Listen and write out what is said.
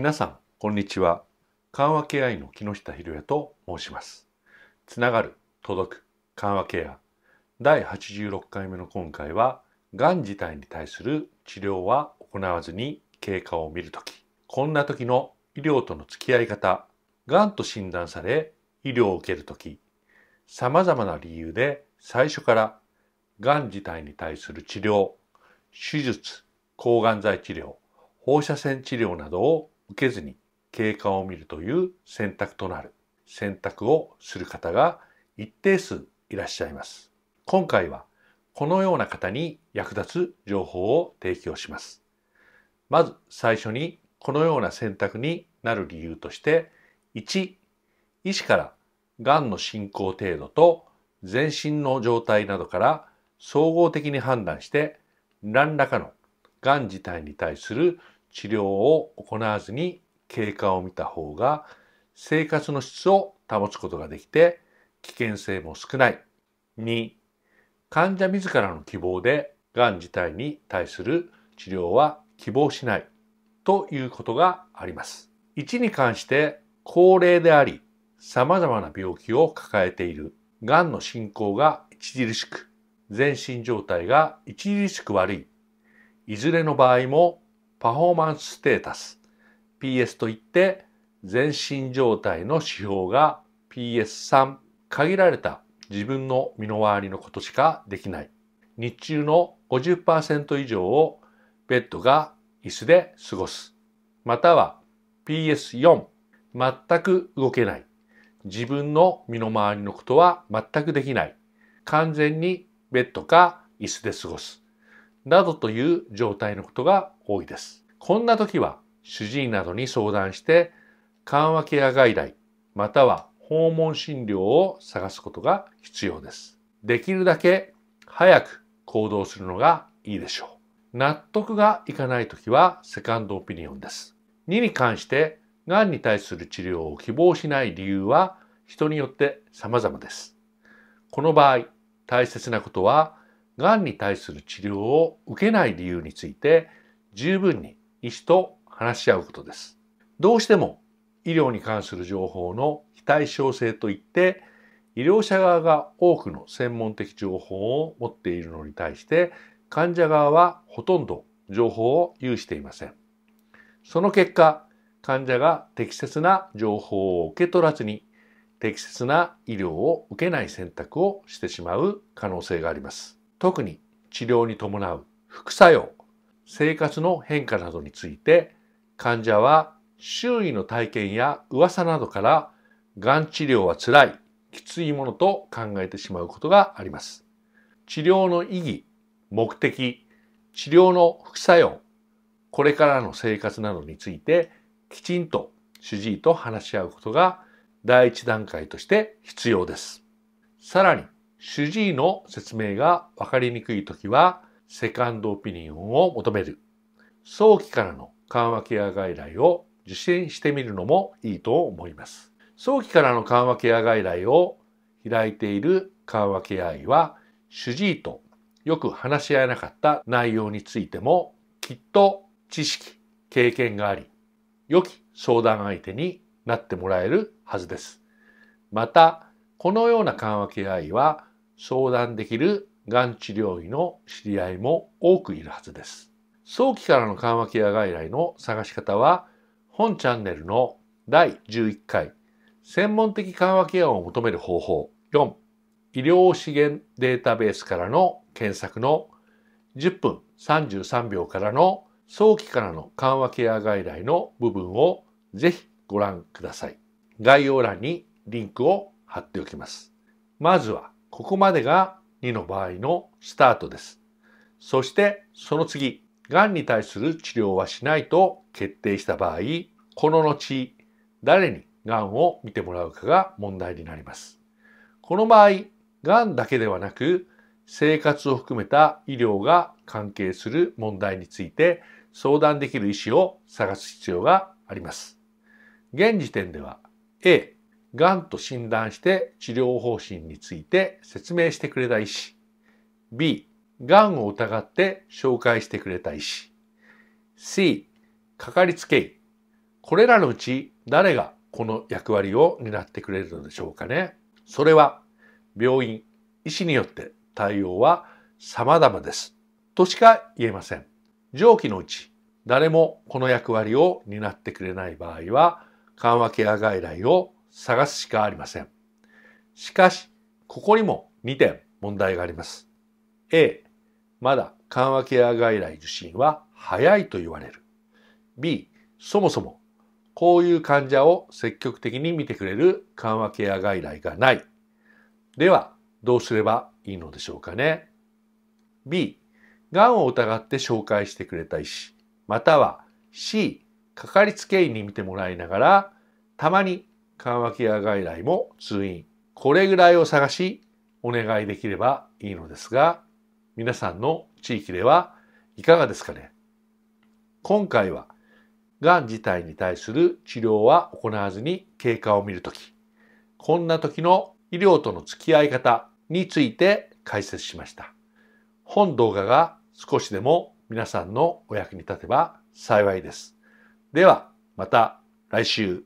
皆さん、こんにちは。緩和ケア医の木下博也と申します。つながる、届く、緩和ケア。第86回目の今回は、がん自体に対する治療は行わずに経過を見るとき、こんな時の医療との付き合い方、がんと診断され医療を受けるとき、様々な理由で最初からがん自体に対する治療、手術、抗がん剤治療、放射線治療などを受けずに経過を見るという選択となる選択をする方が一定数いらっしゃいます。今回はこのような方に役立つ情報を提供します。まず最初にこのような選択になる理由として1医師からがんの進行程度と全身の状態などから総合的に判断して何らかのがん自体に対する治療を行わずに経過を見た方が生活の質を保つことができて危険性も少ない。2患者自らの希望でがん自体に対する治療は希望しないということがあります。1に関して高齢であり様々な病気を抱えているがんの進行が著しく全身状態が著しく悪いいずれの場合もパフォーマンスステータス PS といって全身状態の指標が PS3 限られた自分の身の回りのことしかできない日中の50%以上をベッドが椅子で過ごすまたは PS4 全く動けない自分の身の回りのことは全くできない完全にベッドか椅子で過ごすなどという状態のことが多いです。こんな時は主治医などに相談して緩和ケア外来または訪問診療を探すことが必要です。できるだけ早く行動するのがいいでしょう。納得がいかない時はセカンドオピニオンです。2に関してがんに対する治療を希望しない理由は人によって様々です。この場合大切なことはがんに対する治療を受けない理由について十分に医師と話し合うことです。どうしても医療に関する情報の非対称性といって医療者側が多くの専門的情報を持っているのに対して患者側はほとんど情報を有していません。その結果患者が適切な情報を受け取らずに適切な医療を受けない選択をしてしまう可能性があります。特に治療に伴う副作用、生活の変化などについて患者は周囲の体験や噂などからがん治療は辛い、きついものと考えてしまうことがあります。治療の意義、目的、治療の副作用、これからの生活などについてきちんと主治医と話し合うことが第一段階として必要です。さらに主治医の説明が分かりにくいときは、セカンドオピニオンを求める。早期からの緩和ケア外来を受診してみるのもいいと思います。早期からの緩和ケア外来を開いている緩和ケア医は、主治医とよく話し合えなかった内容についても、きっと知識、経験があり、良き相談相手になってもらえるはずです。また、このような緩和ケア医は、相談できるがん治療医の知り合いも多くいるはずです。早期からの緩和ケア外来の探し方は、本チャンネルの第11回、専門的緩和ケアを求める方法4、医療資源データベースからの検索の10分33秒からの早期からの緩和ケア外来の部分をぜひご覧ください。概要欄にリンクを貼っておきます。まずはここまでが2の場合のスタートです。そしてその次、がんに対する治療はしないと決定した場合、この後、誰にがんを見てもらうかが問題になります。この場合、がんだけではなく、生活を含めた医療が関係する問題について相談できる医師を探す必要があります。現時点では A、がんと診断して治療方針について説明してくれた医師 B がんを疑って紹介してくれた医師 C かかりつけ医これらのうち誰がこの役割を担ってくれるのでしょうかねそれは病院医師によって対応は様々ですとしか言えません上記のうち誰もこの役割を担ってくれない場合は緩和ケア外来を探すしかありません。しかし、ここにも2点問題があります。A、まだ緩和ケア外来受診は早いと言われる。B、そもそもこういう患者を積極的に見てくれる緩和ケア外来がない。では、どうすればいいのでしょうかね。B、がんを疑って紹介してくれた医師、または C、かかりつけ医に見てもらいながら、たまに緩和ケア外来も通院。これぐらいを探し、お願いできればいいのですが、皆さんの地域ではいかがですかね今回は、がん自体に対する治療は行わずに経過を見るとき、こんな時の医療との付き合い方について解説しました。本動画が少しでも皆さんのお役に立てば幸いです。では、また来週。